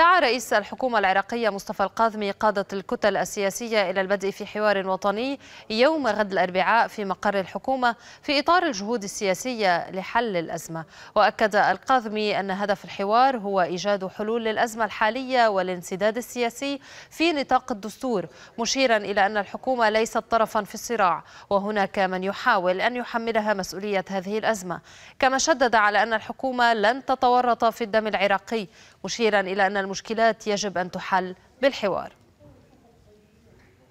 دعا رئيس الحكومة العراقية مصطفى القاذمي قادة الكتل السياسية إلى البدء في حوار وطني يوم غد الأربعاء في مقر الحكومة في إطار الجهود السياسية لحل الأزمة وأكد القاذمي أن هدف الحوار هو إيجاد حلول للأزمة الحالية والانسداد السياسي في نطاق الدستور مشيرا إلى أن الحكومة ليست طرفا في الصراع وهناك من يحاول أن يحملها مسؤولية هذه الأزمة كما شدد على أن الحكومة لن تتورط في الدم العراقي مشيرا إلى أن المشكلات يجب أن تحل بالحوار